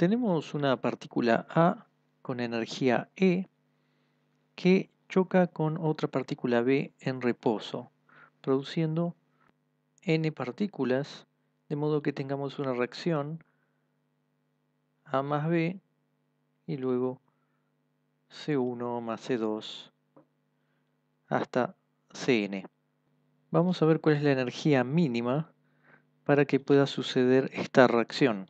Tenemos una partícula A con energía E que choca con otra partícula B en reposo, produciendo n partículas, de modo que tengamos una reacción A más B y luego C1 más C2 hasta Cn. Vamos a ver cuál es la energía mínima para que pueda suceder esta reacción.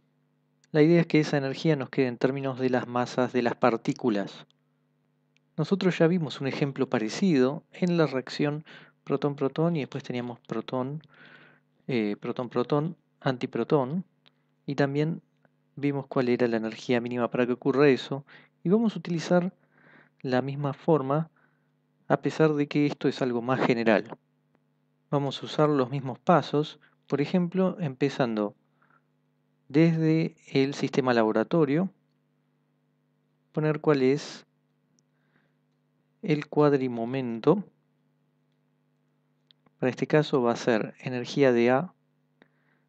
La idea es que esa energía nos quede en términos de las masas de las partículas. Nosotros ya vimos un ejemplo parecido en la reacción protón-protón y después teníamos protón, eh, protón-protón, antiprotón y también vimos cuál era la energía mínima para que ocurra eso y vamos a utilizar la misma forma a pesar de que esto es algo más general. Vamos a usar los mismos pasos, por ejemplo, empezando desde el sistema laboratorio, poner cuál es el cuadrimomento. Para este caso va a ser energía de A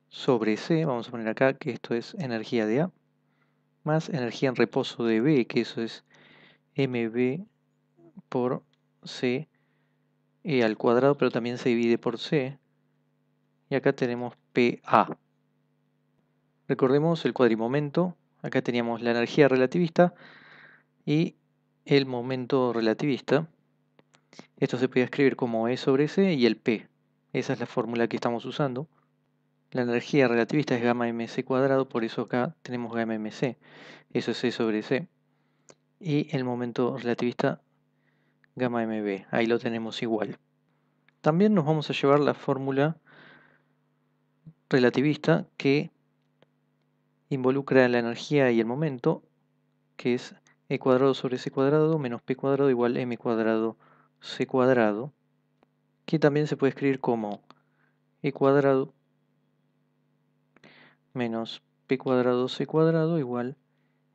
sobre C, vamos a poner acá que esto es energía de A, más energía en reposo de B, que eso es mb por c e al cuadrado, pero también se divide por c. Y acá tenemos PA. Recordemos el cuadrimomento, acá teníamos la energía relativista y el momento relativista. Esto se puede escribir como E sobre C y el P. Esa es la fórmula que estamos usando. La energía relativista es gamma mc cuadrado, por eso acá tenemos gamma mc. Eso es E sobre C. Y el momento relativista gamma mb. Ahí lo tenemos igual. También nos vamos a llevar la fórmula relativista que involucra la energía y el momento, que es e cuadrado sobre c cuadrado menos p cuadrado igual m cuadrado c cuadrado, que también se puede escribir como e cuadrado menos p cuadrado c cuadrado igual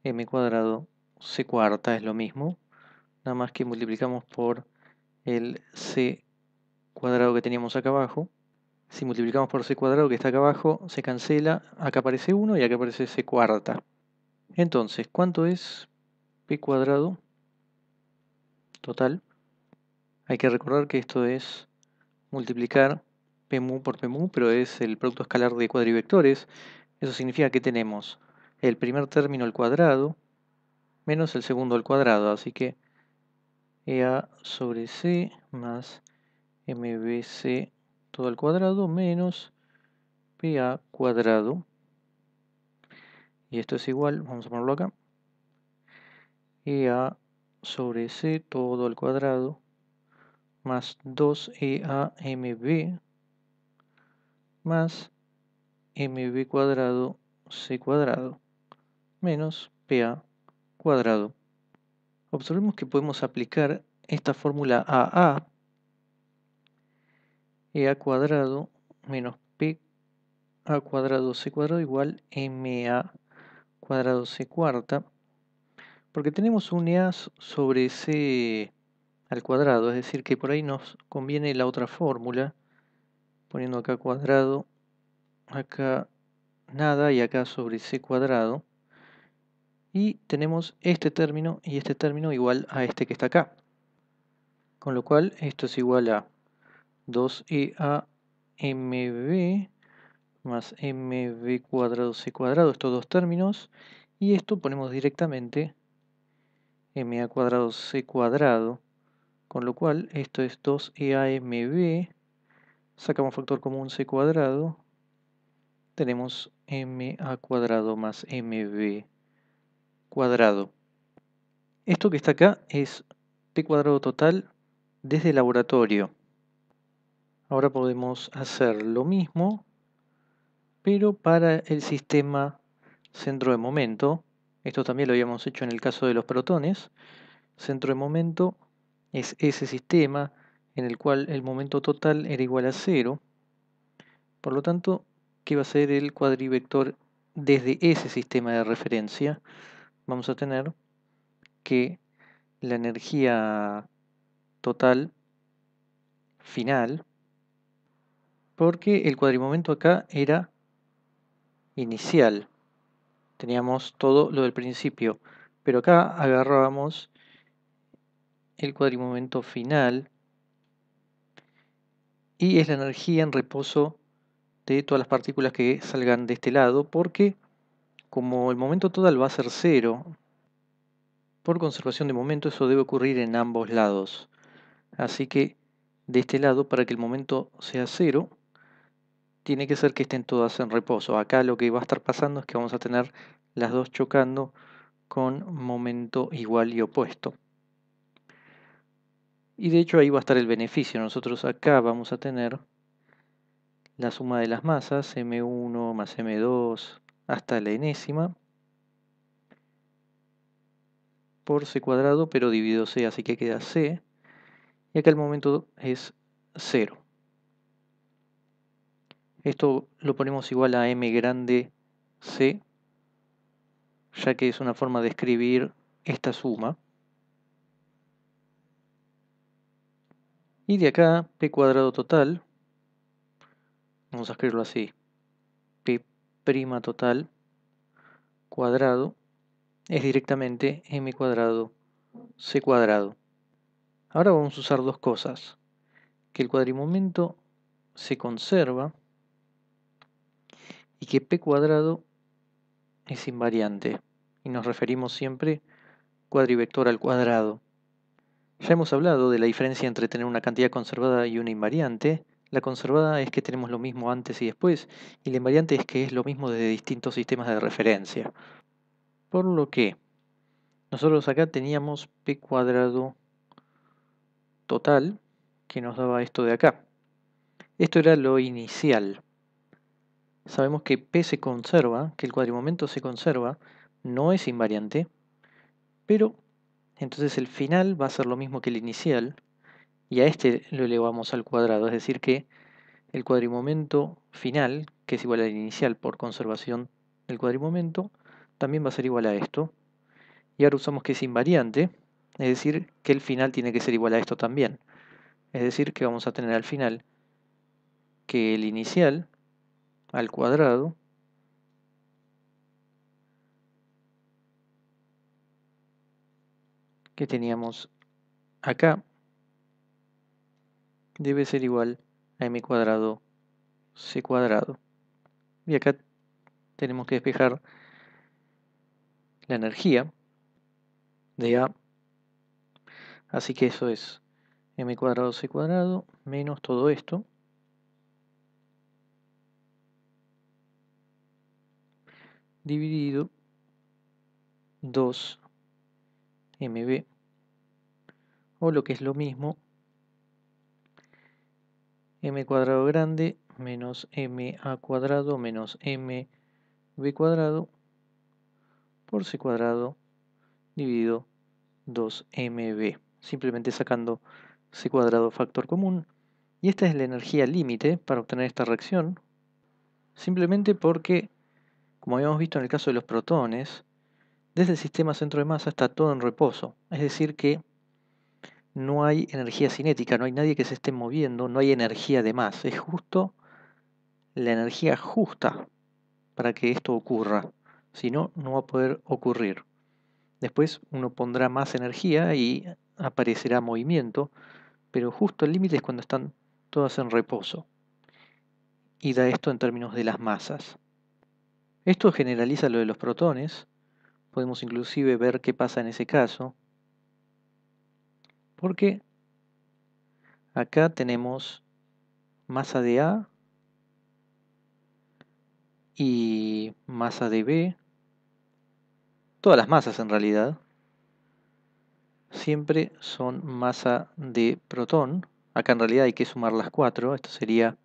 m cuadrado c cuarta, es lo mismo, nada más que multiplicamos por el c cuadrado que teníamos acá abajo, si multiplicamos por c cuadrado que está acá abajo, se cancela. Acá aparece 1 y acá aparece c cuarta. Entonces, ¿cuánto es p cuadrado total? Hay que recordar que esto es multiplicar p mu por p mu, pero es el producto escalar de cuadrivectores. Eso significa que tenemos el primer término al cuadrado menos el segundo al cuadrado. Así que EA sobre C más MBC todo al cuadrado menos PA cuadrado. Y esto es igual, vamos a ponerlo acá. EA sobre C todo al cuadrado más 2EAMB más MB cuadrado C cuadrado menos PA cuadrado. Observemos que podemos aplicar esta fórmula A A e a cuadrado menos p a cuadrado c cuadrado igual a cuadrado c cuarta porque tenemos un EA sobre C al cuadrado, es decir, que por ahí nos conviene la otra fórmula, poniendo acá cuadrado, acá nada y acá sobre C cuadrado, y tenemos este término y este término igual a este que está acá, con lo cual esto es igual a 2EAMB más mb cuadrado c cuadrado, estos dos términos, y esto ponemos directamente ma cuadrado c cuadrado, con lo cual esto es 2eamb, sacamos factor común c cuadrado, tenemos ma cuadrado más mb cuadrado. Esto que está acá es p cuadrado total desde el laboratorio. Ahora podemos hacer lo mismo, pero para el sistema centro de momento. Esto también lo habíamos hecho en el caso de los protones. Centro de momento es ese sistema en el cual el momento total era igual a cero. Por lo tanto, ¿qué va a ser el cuadrivector desde ese sistema de referencia? Vamos a tener que la energía total final porque el cuadrimomento acá era inicial. Teníamos todo lo del principio, pero acá agarrábamos el cuadrimomento final y es la energía en reposo de todas las partículas que salgan de este lado porque como el momento total va a ser cero por conservación de momento eso debe ocurrir en ambos lados así que de este lado para que el momento sea cero tiene que ser que estén todas en reposo. Acá lo que va a estar pasando es que vamos a tener las dos chocando con momento igual y opuesto. Y de hecho ahí va a estar el beneficio. Nosotros acá vamos a tener la suma de las masas, m1 más m2 hasta la enésima, por c cuadrado, pero dividido c, así que queda c. Y acá el momento es cero. Esto lo ponemos igual a M grande C, ya que es una forma de escribir esta suma. Y de acá, P cuadrado total, vamos a escribirlo así, P prima total cuadrado es directamente M cuadrado C cuadrado. Ahora vamos a usar dos cosas, que el cuadrimomento se conserva y que p cuadrado es invariante y nos referimos siempre cuadrivector al cuadrado. Ya hemos hablado de la diferencia entre tener una cantidad conservada y una invariante. La conservada es que tenemos lo mismo antes y después, y la invariante es que es lo mismo desde distintos sistemas de referencia. Por lo que nosotros acá teníamos p cuadrado total que nos daba esto de acá. Esto era lo inicial sabemos que P se conserva, que el cuadrimomento se conserva, no es invariante, pero entonces el final va a ser lo mismo que el inicial, y a este lo elevamos al cuadrado, es decir que el cuadrimomento final, que es igual al inicial por conservación del cuadrimomento, también va a ser igual a esto. Y ahora usamos que es invariante, es decir, que el final tiene que ser igual a esto también. Es decir, que vamos a tener al final que el inicial al cuadrado que teníamos acá debe ser igual a m cuadrado c cuadrado. Y acá tenemos que despejar la energía de A. Así que eso es m cuadrado c cuadrado menos todo esto dividido 2 mb o lo que es lo mismo m cuadrado grande menos m a cuadrado menos b cuadrado por c cuadrado dividido 2mb simplemente sacando c cuadrado factor común y esta es la energía límite para obtener esta reacción simplemente porque como habíamos visto en el caso de los protones, desde el sistema centro de masa está todo en reposo. Es decir que no hay energía cinética, no hay nadie que se esté moviendo, no hay energía de más. Es justo la energía justa para que esto ocurra. Si no, no va a poder ocurrir. Después uno pondrá más energía y aparecerá movimiento, pero justo el límite es cuando están todas en reposo. Y da esto en términos de las masas. Esto generaliza lo de los protones. Podemos inclusive ver qué pasa en ese caso. Porque acá tenemos masa de A y masa de B. Todas las masas en realidad. Siempre son masa de protón. Acá en realidad hay que sumar las cuatro, Esto sería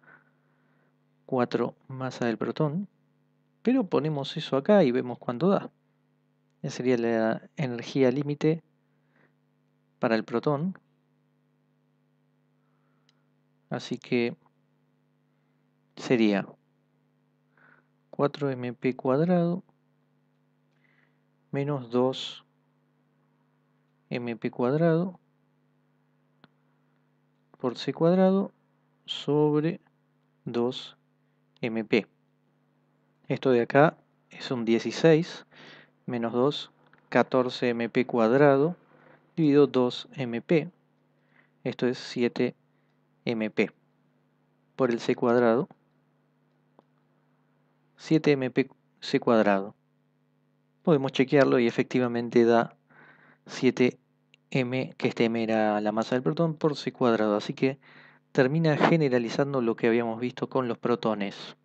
4 masa del protón. Pero ponemos eso acá y vemos cuánto da. Esa sería la energía límite para el protón. Así que sería 4mp cuadrado menos 2 mp cuadrado por c cuadrado sobre 2 mp. Esto de acá es un 16 menos 2, 14 mp cuadrado, dividido 2 mp. Esto es 7 mp por el c cuadrado. 7 mp c cuadrado. Podemos chequearlo y efectivamente da 7 m, que este m era la masa del protón, por c cuadrado. Así que termina generalizando lo que habíamos visto con los protones.